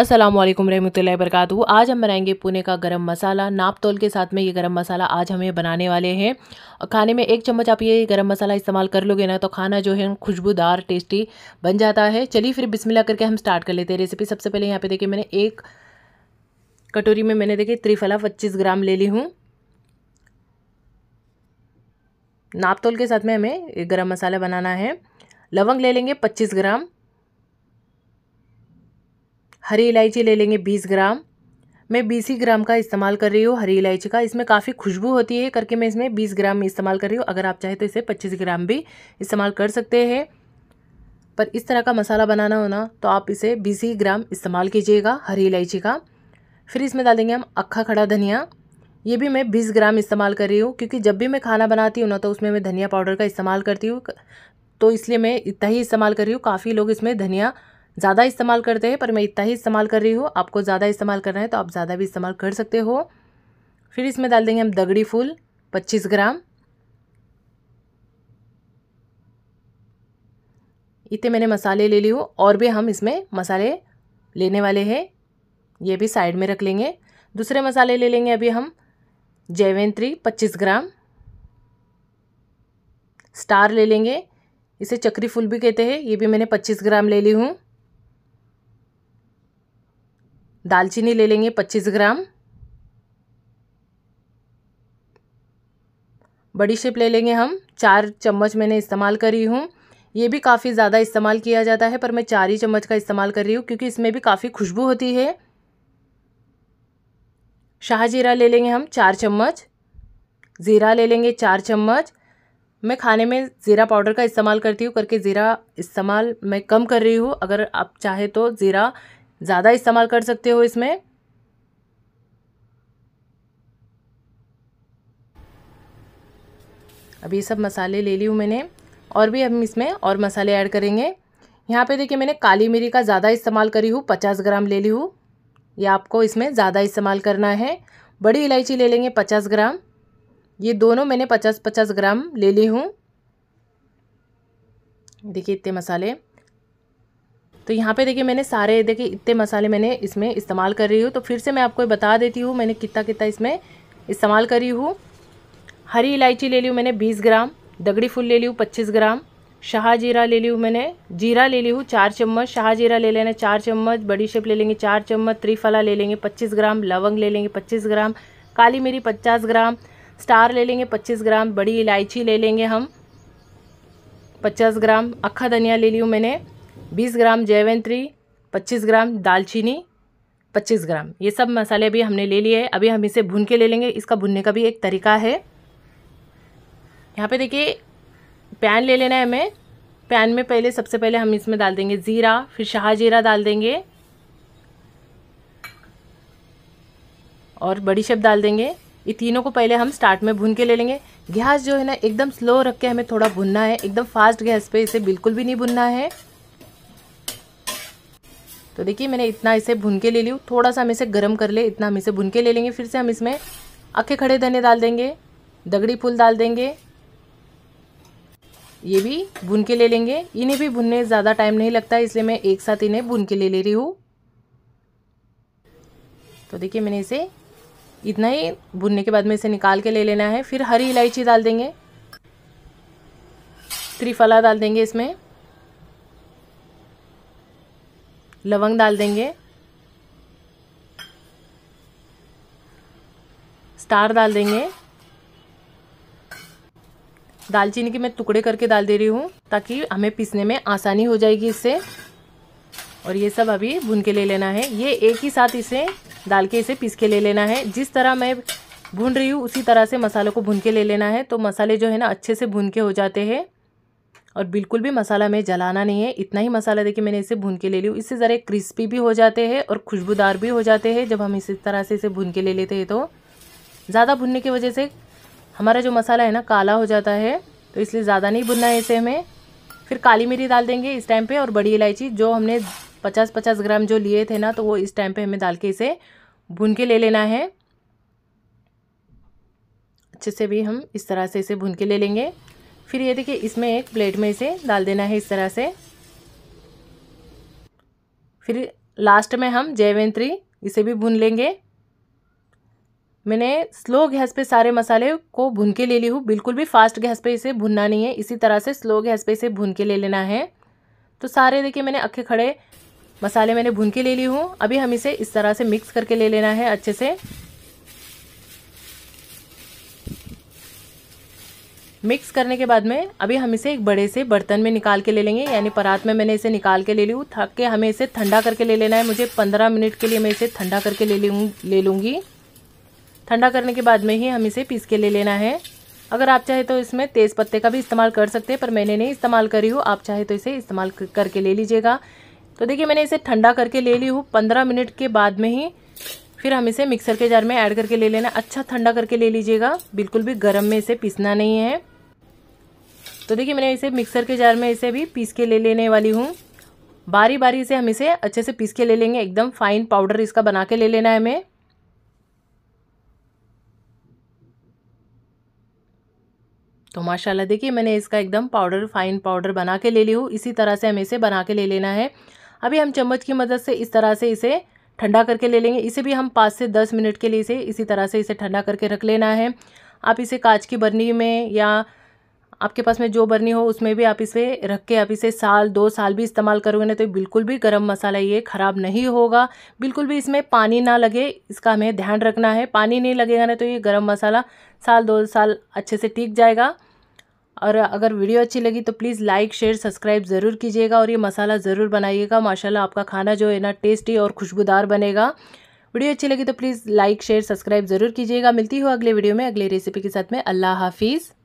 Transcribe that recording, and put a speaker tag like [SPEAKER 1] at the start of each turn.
[SPEAKER 1] असलम रहमतुल्लाहि वरकत आज हम बनाएंगे पुणे का गरम मसाला नाप तोल के साथ में ये गरम मसाला आज हमें बनाने वाले हैं खाने में एक चम्मच आप ये गरम मसाला इस्तेमाल कर लोगे ना तो खाना जो है खुशबूदार टेस्टी बन जाता है चलिए फिर बिस्मिल्लाह करके हम स्टार्ट कर लेते हैं रेसिपी सबसे पहले यहाँ पे देखिए मैंने एक कटोरी में मैंने देखिए त्रिफला पच्चीस ग्राम ले ली हूँ नाप तोल के साथ में हमें गर्म मसाला बनाना है लवंग ले लेंगे पच्चीस ग्राम हरी इलायची ले लेंगे बीस ग्राम मैं बीस ही ग्राम का इस्तेमाल कर रही हूँ हरी इलायची का इसमें काफ़ी खुशबू होती है करके मैं इसमें बीस ग्राम इस्तेमाल कर रही हूँ अगर आप चाहें तो इसे पच्चीस ग्राम भी इस्तेमाल कर सकते हैं पर इस तरह का मसाला बनाना हो ना तो आप इसे बीस ही ग्राम इस्तेमाल कीजिएगा हरी इलायची का फिर इसमें डाल देंगे हम अक्खा खड़ा धनिया ये भी मैं बीस ग्राम इस्तेमाल कर रही हूँ क्योंकि जब भी मैं खाना बनाती हूँ ना तो उसमें मैं धनिया पाउडर का इस्तेमाल करती हूँ तो इसलिए मैं इतना ही इस्तेमाल कर रही हूँ काफ़ी लोग इसमें धनिया ज़्यादा इस्तेमाल करते हैं पर मैं इतना ही इस्तेमाल कर रही हूँ आपको ज़्यादा इस्तेमाल करना है तो आप ज़्यादा भी इस्तेमाल कर सकते हो फिर इसमें डाल देंगे हम दगड़ी फूल पच्चीस ग्राम इतने मैंने मसाले ले ली हूँ और भी हम इसमें मसाले लेने वाले हैं ये भी साइड में रख लेंगे दूसरे मसाले ले लेंगे अभी हम जैवेंत्री पच्चीस ग्राम स्टार ले लेंगे इसे चक्री फूल भी कहते हैं ये भी मैंने पच्चीस ग्राम ले ली हूँ दालचीनी ले लेंगे पच्चीस ग्राम बड़ी शिप ले लेंगे हम चार चम्मच मैंने इस्तेमाल करी हूँ ये भी काफ़ी ज़्यादा इस्तेमाल किया जाता है पर मैं चार ही चम्मच का इस्तेमाल कर रही हूँ क्योंकि इसमें भी काफ़ी खुशबू होती है शाहजीरा ले लेंगे हम चार चम्मच ज़ीरा ले लेंगे चार चम्मच मैं खाने में ज़ीरा पाउडर का इस्तेमाल करती हूँ करके ज़ीरा इस्तेमाल मैं कम कर रही हूँ अगर आप चाहे तो ज़ीरा ज़्यादा इस्तेमाल कर सकते हो इसमें अभी सब मसाले ले ली हूँ मैंने और भी हम इसमें और मसाले ऐड करेंगे यहाँ पे देखिए मैंने काली मिरी का ज़्यादा इस्तेमाल करी हूँ पचास ग्राम ले ली हूँ ये आपको इसमें ज़्यादा इस्तेमाल करना है बड़ी इलायची ले लेंगे पचास ग्राम ये दोनों मैंने पचास पचास ग्राम ले ली हूँ देखिए इतने मसाले तो यहाँ पे देखिए मैंने सारे देखिए इतने मसाले मैंने इसमें इस्तेमाल कर रही हूँ तो फिर से मैं आपको बता देती हूँ मैंने कितना कितना इसमें इस्तेमाल करी हूँ हरी इलायची ले ली हूँ मैंने बीस ग्राम दगड़ी फूल ले ली हूँ पच्चीस ग्राम शाहजीरा ले ली हूँ मैंने जीरा ले ली हूँ चार चम्मच शाहजीरा ले लेना चार चम्मच बड़ी शेप ले लेंगे चार चम्मच त्रिफला ले लेंगे पच्चीस ग्राम लवंग ले लेंगे पच्चीस ग्राम काली मिरी पचास ग्राम स्टार ले लेंगे पच्चीस ग्राम बड़ी इलायची ले लेंगे हम पचास ग्राम अखा धनिया ले ली हूँ मैंने बीस ग्राम जयवंत्री पच्चीस ग्राम दालचीनी पच्चीस ग्राम ये सब मसाले अभी हमने ले लिए हैं अभी हम इसे भून के ले लेंगे इसका भुनने का भी एक तरीका है यहाँ पे देखिए पैन ले लेना है हमें पैन में पहले सबसे पहले हम इसमें डाल देंगे ज़ीरा फिर शाह जीरा डाल देंगे और बड़ी शब डाल देंगे ये तीनों को पहले हम स्टार्ट में भून के ले लेंगे गैस जो है ना एकदम स्लो रख के हमें थोड़ा भुनना है एकदम फास्ट गैस पे इसे बिल्कुल भी नहीं भुनना है तो देखिए मैंने इतना इसे भून के ले ली थोड़ा सा हम इसे गर्म कर ले इतना हम इसे भून के ले लेंगे फिर से हम इसमें अखे खड़े धने डाल देंगे दगड़ी फूल डाल देंगे ये भी भून के ले लेंगे इन्हें भी भुनने ज़्यादा टाइम नहीं लगता इसलिए मैं एक साथ इन्हें भून के ले ले रही हूँ तो देखिए मैंने इसे इतना ही भुनने के बाद में इसे निकाल के ले लेना है फिर हरी इलायची डाल देंगे त्रिफला डाल देंगे इसमें लवंग डाल देंगे स्टार डाल देंगे दालचीनी के मैं टुकड़े करके डाल दे रही हूँ ताकि हमें पीसने में आसानी हो जाएगी इससे और ये सब अभी भून के ले लेना है ये एक ही साथ इसे डाल के इसे पीस के ले लेना है जिस तरह मैं भून रही हूँ उसी तरह से मसालों को भून के ले लेना है तो मसाले जो है ना अच्छे से भून के हो जाते हैं और बिल्कुल भी मसाला में जलाना नहीं है इतना ही मसाला देखिए मैंने इसे भून के ले ली इससे ज़रा क्रिस्पी भी हो जाते हैं और खुशबूदार भी हो जाते हैं जब हम इस तरह से इसे भून के ले लेते हैं तो ज़्यादा भुनने की वजह से हमारा जो मसाला है ना काला हो जाता है तो इसलिए ज़्यादा नहीं भुनना है इसे हमें फिर काली मिरी डाल देंगे इस टाइम पे और बड़ी इलायची जो हमने पचास पचास ग्राम जो लिए थे ना तो वो इस टाइम पे हमें डाल के इसे भून के ले लेना है अच्छे से भी हम इस तरह से इसे भून के ले लेंगे फिर ये देखिए इसमें एक प्लेट में इसे डाल देना है इस तरह से फिर लास्ट में हम जयवेंत्री इसे भी भून लेंगे मैंने स्लो गैस पे सारे मसाले को भून के ले ली हूँ बिल्कुल भी फास्ट गैस पे इसे भूनना नहीं है इसी तरह से स्लो गैस पे इसे भून के ले लेना है तो सारे देखिए मैंने अखे खड़े मसाले मैंने भून के ले ली हूँ अभी हम इसे इस तरह से मिक्स करके ले लेना है अच्छे से मिक्स करने के बाद में अभी हम इसे एक बड़े से बर्तन में निकाल के ले लेंगे यानी परात में मैंने इसे निकाल के ले ली हूँ थक के हमें इसे ठंडा करके ले लेना है मुझे पंद्रह मिनट के लिए मैं इसे ठंडा करके ले लूँ ले लूँगी ठंडा करने के बाद में ही हम इसे पीस के ले लेना है अगर आप चाहे तो इसमें तेज़ पत्ते का भी इस्तेमाल कर सकते हैं पर मैंने नहीं इस्तेमाल करी हूँ आप चाहे तो इसे इस्तेमाल करके ले लीजिएगा तो देखिए मैंने इसे ठंडा करके ले ली हूँ पंद्रह मिनट के बाद में ही फिर हम इसे मिक्सर के जार में ऐड करके ले लेना अच्छा ठंडा करके ले लीजिएगा बिल्कुल भी गर्म में इसे पीसना नहीं है तो देखिए मैंने इसे मिक्सर के जार में इसे भी पीस के ले लेने वाली हूँ बारी बारी से हम इसे अच्छे से पीस के ले लेंगे एकदम फाइन पाउडर इसका बना के ले लेना है हमें तो माशाल्लाह देखिए मैंने इसका एकदम पाउडर फाइन पाउडर बना के ले ली हूँ इसी तरह से हमें इसे बना के ले लेना है अभी हम चम्मच की मदद से इस तरह से इसे ठंडा करके ले लेंगे इसे भी हम पाँच से दस मिनट के लिए इसे इसी तरह से इसे ठंडा करके रख लेना है आप इसे कांच की बर्नी में या आपके पास में जो बर्नी हो उसमें भी आप इसे रख के आप इसे साल दो साल भी इस्तेमाल करोगे ना तो बिल्कुल भी गर्म मसाला ये ख़राब नहीं होगा बिल्कुल भी इसमें पानी ना लगे इसका हमें ध्यान रखना है पानी नहीं लगेगा ना तो ये गर्म मसाला साल दो साल अच्छे से टिक जाएगा और अगर वीडियो अच्छी लगी तो प्लीज़ लाइक शेयर सब्सक्राइब ज़रूर कीजिएगा और ये मसाला ज़रूर बनाइएगा माशाल्लाह आपका खाना जो है ना टेस्टी और खुशबूदार बनेगा वीडियो अच्छी लगी तो प्लीज़ लाइक शेयर सब्सक्राइब ज़रूर कीजिएगा मिलती हो अगले वीडियो में अगले रेसिपी के साथ में अल्लाह हाफिज़